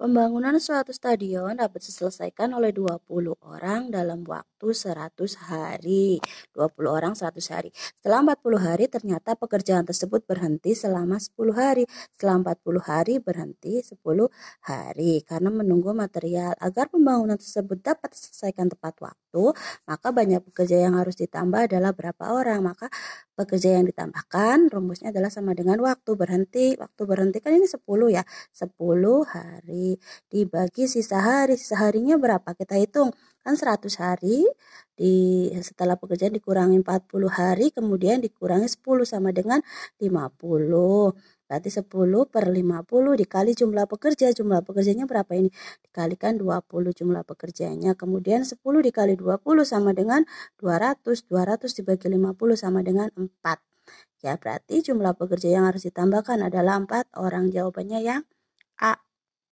Pembangunan suatu stadion dapat diselesaikan oleh 20 orang dalam waktu 100 hari. 20 orang 100 hari. Setelah 40 hari ternyata pekerjaan tersebut berhenti selama 10 hari. Setelah 40 hari berhenti 10 hari karena menunggu material. Agar pembangunan tersebut dapat diselesaikan tepat waktu, maka banyak pekerja yang harus ditambah adalah berapa orang? Maka pekerja yang ditambahkan rumusnya adalah sama dengan waktu berhenti. Waktu berhenti kan ini 10 ya. 10 hari dibagi sisa hari. Sisa harinya berapa? Kita hitung kan 100 hari di setelah pekerjaan dikurangi 40 hari kemudian dikurangi 10 sama dengan 50 Berarti 10 per 50 dikali jumlah pekerja. Jumlah pekerjanya berapa ini? Dikalikan 20 jumlah pekerjanya. Kemudian 10 dikali 20 sama dengan 200. 200 dibagi 50 sama dengan 4. Ya, berarti jumlah pekerja yang harus ditambahkan adalah 4 orang. Jawabannya yang A.